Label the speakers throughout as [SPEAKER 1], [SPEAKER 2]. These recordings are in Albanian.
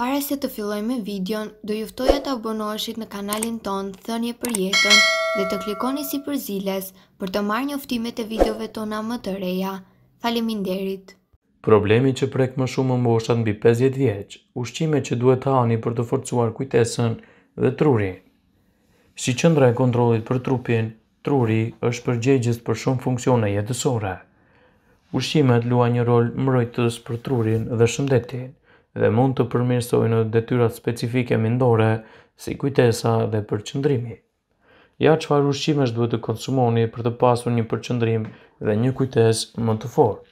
[SPEAKER 1] Para se të filloj me videon, do juftoja të abonoheshit në kanalin ton Thënje për jetën dhe të klikoni si për ziles për të marrë njoftimet e videove tona më të reja. Faleminderit! Problemi që prek më shumë më mboshat bi 50 vjeq, ushqime që duhet të ani për të forcuar kujtesën dhe truri. Si qëndra e kontrolit për trupin, truri është përgjegjës për shumë funksione jetësore. Ushqimet lua një rol mërojtës për trurin dhe shëndetin dhe mund të përmirësojnë në detyrat specifike mindore, si kujtesa dhe përqëndrimi. Ja qëfar ushqimesh duhet të konsumoni për të pasur një përqëndrim dhe një kujtes më të forë.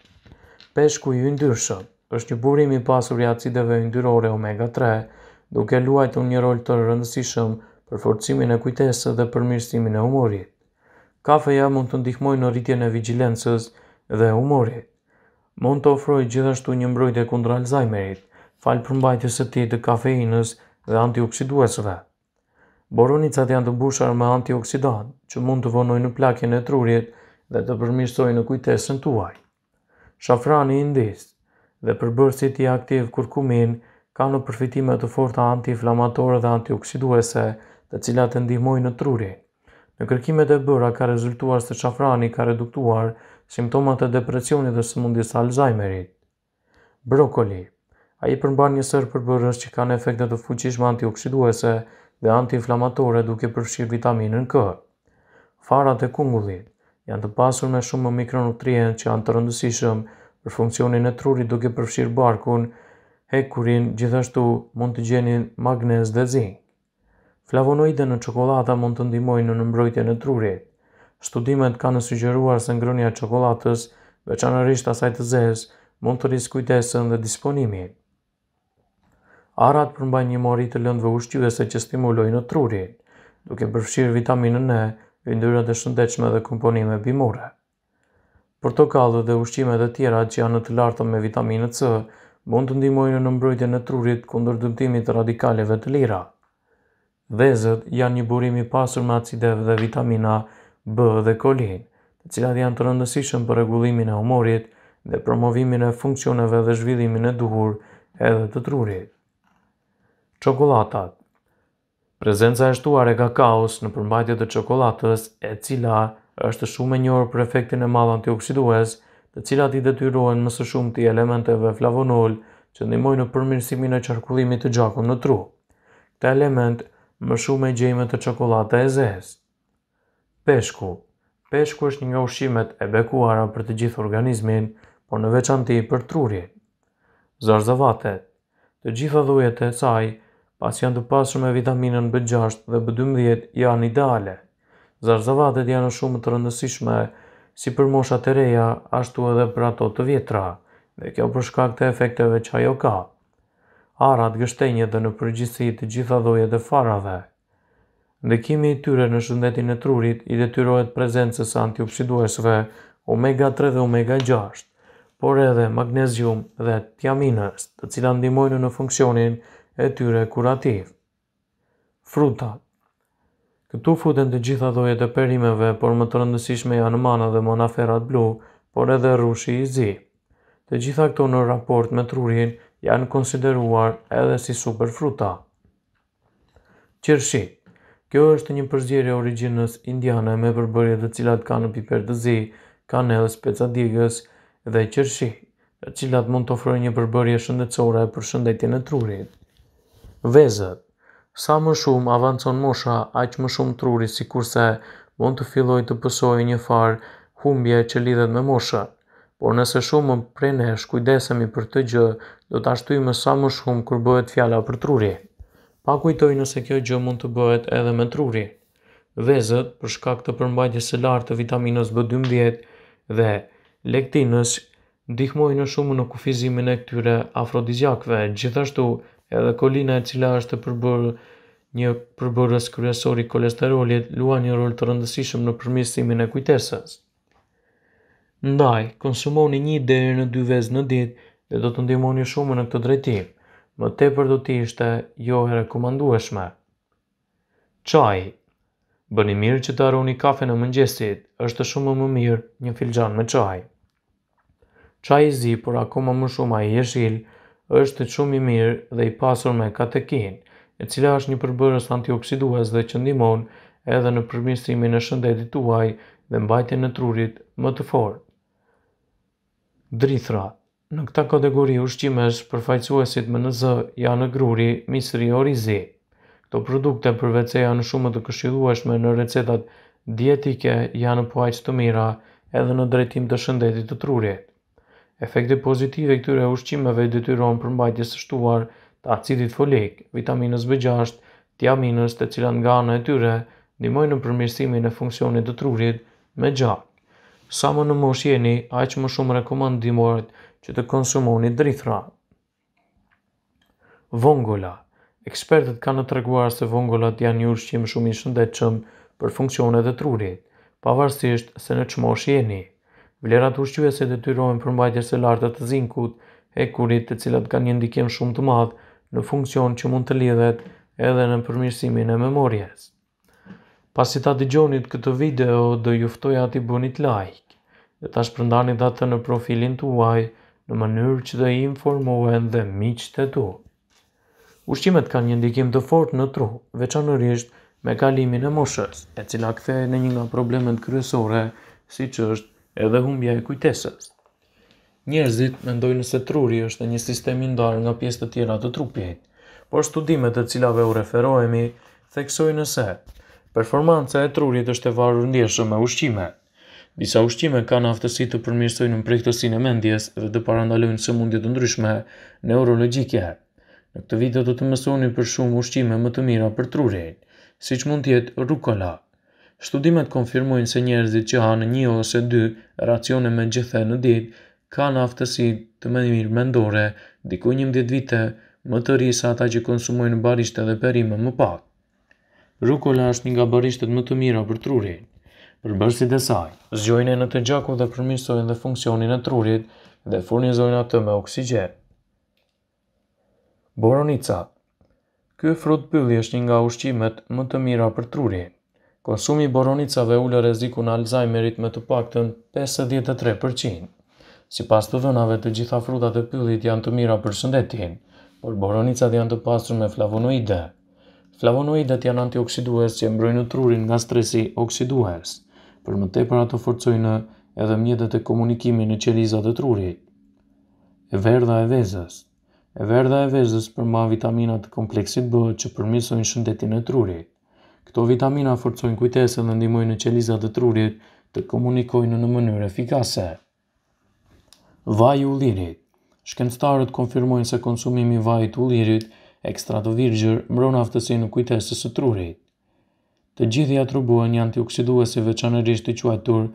[SPEAKER 1] Peshku i ndyrshëm është një burim i pasur i acideve ndyrore omega 3, duke luajtë një rol të rëndësishëm për forcimin e kujtesës dhe përmirësimin e humorit. Kafeja mund të ndihmojë në rritjen e vigjilencës dhe humorit. Mund të ofrojë gjithashtu një mbrojtje kundër Alzheimerit, falë përmbajtjes mbajtjes së tij të kafeinës dhe antioksiduesve. Boronicat janë të mbushur me antioksidan, që mund të vonojnë plakjen e trurit dhe të përmirësojnë kujtesën tuaj. Shafrani i ndes dhe përbërësit i aktiv kurkumin kanë në përfitime të forta antiinflamatore dhe antioksiduese, të cilat e ndihmojnë në truri. Në kërkimet e bëra ka rezultuar se shafrani ka reduktuar simptomat e depresionit dhe sëmundjes Alzheimerit. Brokoli A i përmban një sërë përbërës që kanë efektet të fuqishme antioksiduese dhe antiinflamatore duke përfshirë vitaminën K. Farat e kungullit janë të pasur me shumë mikronutrien që janë të rëndësishëm për funksionin e trurit duke përfshirë barkun, hekurin, gjithashtu mund të gjenin magnez dhe zinj. Flavonoide në qokolata mund të ndimojnë në nëmbrojtje në trurit. Studimet kanë sugjeruar se ngrënja qokolatës, veçanërisht asaj të zezë, mund të riskujtesën dhe disponimin. Arat përmbaj një mori të lëndëve ushqyese që stimulojnë në trurin, duke përfshirë vitaminën E, vindyrat e shëndechme dhe komponime bimore. Portokallë dhe ushqime dhe tjera që janë të lartë me vitaminë C, mund të ndimojnë në mbrojtje në trurit kundër dëmtimit të radikaleve të lira. Vezët janë një burimi pasur me acideve dhe vitamina B dhe kolin, të cilat janë të rëndësishëm për regullimin e humorit dhe promovimin e funksioneve dhe zhvillimin e duhur edhe të trurit qokolatat. Prezenca e shtuar e kakaos në përmbajtje të qokolatës e cila është shumë e njërë për efektin e malë antioksidues, të cilat i detyruen mësë shumë të elementeve flavonol që ndimojnë në përmirësimin e qarkullimit të gjakun në tru. Këta element më shumë e gjejme të qokolata e zes. Peshku Peshku është një nga ushqimet e bekuara për të gjithë organizmin, por në veçanti për trurje. Zarzavate Të gjitha dhujet e saj, pas janë të pasur me vitaminën B6 dhe B12 janë ideale. Zarzavatet janë shumë të rëndësishme si për mosha të reja, ashtu edhe për ato të vjetra, dhe kjo për shkak të efekteve që ajo ka. Arat gështenjet dhe në përgjithsi të gjitha dhojet e farave. Ndikimi i tyre në shëndetin e trurit i detyrohet prezencës antioksiduesve omega 3 dhe omega 6, por edhe magnezium dhe tiaminës, të cilat ndihmojnë në funksionin e tyre kurativ. Fruta Këtu futen të gjitha dhojet e perimeve, por më të rëndësishme janë mana dhe monaferat blu, por edhe rushi i zi. Të gjitha këto në raport me trurin janë konsideruar edhe si superfruta. Qershi Kjo është një përzjeri originës indiane me përbërje dhe cilat ka në piper të zi, speca digës dhe qershi, dhe cilat mund të ofrojë një përbërje shëndetësore për shëndetin e trurit vezët. Sa më shumë avancon mosha, aq më shumë truri si kurse mund të filloj të pësoj një farë humbje që lidhet me mosha. Por nëse shumë më prene kujdesemi për të gjë, do të ashtuj më sa më shumë kur bëhet fjala për truri. Pa kujtoj nëse kjo gjë mund të bëhet edhe me truri. Vezët, për shkak të përmbajtjes së lartë të vitaminës B12 dhe lektinës, ndihmojnë shumë në kufizimin e këtyre afrodizjakve, gjithashtu edhe kolina e cila është përbërë një përbërës kryesor i kolesterolit luan një rol të rëndësishëm në përmisimin e kujtesës. Ndaj, konsumoni një deri në dy vezë në ditë dhe do të ndihmoni shumë në këtë drejtim. Më tepër do të ishte jo e rekomandueshme. Çaj. Bëni mirë që të harroni kafe në mëngjesit, është shumë më mirë një filxhan me çaj. Çaji i zi, por akoma më shumë ai i jeshilë, është shumë i mirë dhe i pasur me katekin, e cila është një përbërës antioksidues dhe që ndimon edhe në përmirësimin në shëndetit tuaj dhe mbajtjen në trurit më të fortë. Drithra Në këta kategori ushqimesh përfaqësuesit me NZ janë në gruri, misri orizi. Këto produkte përvece janë shumë të këshillueshme në recetat dietike, janë po të mira edhe në drejtim të shëndetit të trurit. Efekte pozitive këtyre ushqimeve detyron përmbajtjes së shtuar të acidit folik, vitaminës B6, tiaminës të cilat nga në e tyre ndimojnë në përmirësimin e funksionit të trurit me gjak. Sa më në mosh jeni, aq më shumë rekomandimohet që të konsumoni drithra. Vongola Ekspertët kanë në treguar se vongolat janë një ushqim shumë i shëndetëshëm për funksionet e trurit, pavarësisht se në që jeni. Vlerat ushqyese detyrohen për mbajtjes së lartë të zinkut, e kurit të cilat kanë një ndikim shumë të madh në funksion që mund të lidhet edhe në përmirësimin e memorjes. Pasi ta gjonit këtë video, do ju ftoj ati bënit like dhe ta shpërndani datë në profilin tuaj në mënyrë që të informohen dhe miqët e tu. Ushqimet kanë një ndikim të fort në tru, veçanërisht me kalimin e moshës, e cila kthehet në një nga problemet kryesore, siç është edhe humbja e kujtesës. Njerëzit mendojnë se truri është një sistem i ndarë nga pjesë të tjera të trupit, por studimet të cilave u referohemi theksojnë se performanca e trurit është e varur ndjeshëm e ushqime. Disa ushqime kanë aftësi të përmirësojnë prektosin e mendjes dhe të parandalojnë sëmundje të ndryshme neurologjike. Në këtë video do të mësoni për shumë ushqime më të mira për trurin, siç mund të jetë rukola, Studimet konfirmojnë se njerëzit që hanë një ose dy racione me gjithë në ditë, kanë aftësi të me mirë mendore, diku një mdjet vite, më të risa ata që konsumojnë barishtë dhe perime më pak. Rukola është një nga barishtet më të mira për trurin. Për bërësit e saj, zgjojnë e në të gjaku dhe përmisojnë dhe funksionin e trurit dhe furnizojnë atë me oksigen. Boronica Ky frut pylli është një nga ushqimet më të mira për trurin. Konsumi boronicave ullë reziku në Alzheimerit me të paktën 53%. Si pas të dhënave të gjitha frutat e pyllit janë të mira për shëndetin, por boronicat janë të pasur me flavonoide. Flavonoidet janë antioksidues që mbrojnë trurin nga stresi oksidues, për më tepër ato forcojnë edhe mjetet e komunikimi në qelizat të trurit. E verdha e vezës E verdha e vezës përma vitaminat kompleksit B që përmisojnë shëndetin e trurit. Këto vitamina forcojnë kujtesën dhe ndimojnë në qelizat e trurit të komunikojnë në mënyrë efikase. Vaj u lirit Shkenstarët konfirmojnë se konsumimi vaj të u lirit, ekstra të virgjër, mbron aftësi në kujtesës të trurit. Të gjithja të rubuën një antioksiduese veçanërisht të quajtur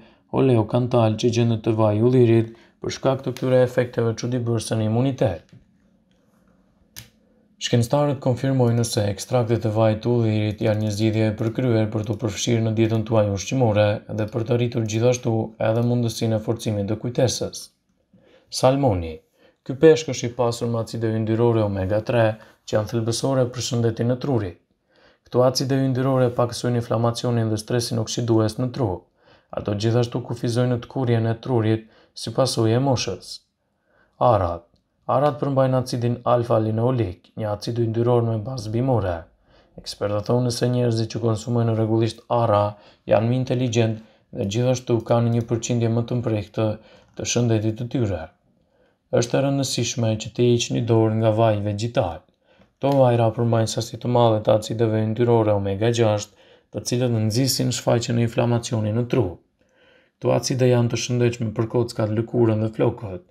[SPEAKER 1] o kantal që gjendë të vaj u lirit për shkak të këture efekteve që di bërse në imunitet. Shkencëtarët konfirmojnë se ekstraktet e vajit ullirit janë një zgjidhje e përkryer për të përfshirë në dietën tuaj ushqimore dhe për të rritur gjithashtu edhe mundësinë e forcimit të kujtesës. Salmoni. Ky peshk është i pasur me acide yndyrore omega 3, që janë thelbësore për shëndetin e trurit. Këto acide yndyrore paksojnë inflamacionin dhe stresin oksidues në tru. Ato gjithashtu kufizojnë të kurjen e trurit si pasojë e moshës. Arat. Arat përmbajnë acidin alfa-linolik, një acid u ndyror me bazë bimore. Ekspertët thonë se njerëzit që konsumojnë rregullisht ara janë më inteligjent dhe gjithashtu kanë një përqindje më të mprehtë të shëndetit të tyre. Është të rëndësishme që të një dorë nga vajnë vegetal. To vajra përmbajnë sasi të madhe të acideve yndyrore omega 6, të cilët nxisin shfaqjen e inflamacionit në tru. Këto acide janë të shëndetshme për kockat, lëkurën dhe flokët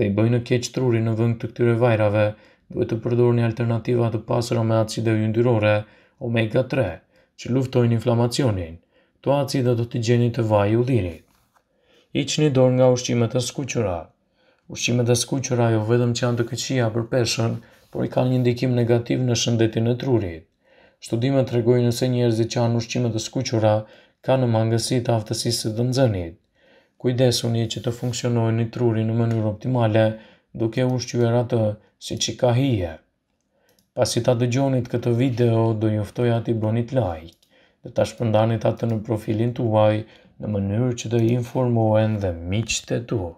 [SPEAKER 1] dhe i bëjnë keq truri në vend të këtyre vajrave, duhet të përdor një alternativa të pasura me acide yndyrore, omega 3, që luftojnë inflamacionin. Këto acide do t'i gjeni të vaj u dhirit. një dorë nga ushqimet e skuqura. Ushqimet e skuqura jo vetëm që janë të këqia për peshën, por i kanë një ndikim negativ në shëndetin e trurit. Studimet të regojnë nëse njerëzit që janë ushqimet e skuqura kanë në mangësi të aftësisë së nëzënit kujdesuni që të funksionojnë një truri në mënyrë optimale duke ushqyër atë si që ka hije. Pasi ta dëgjonit këtë video, do njoftoj ati bronit like dhe ta shpëndanit atë në profilin të uaj në mënyrë që të informohen dhe miqët e tuaj.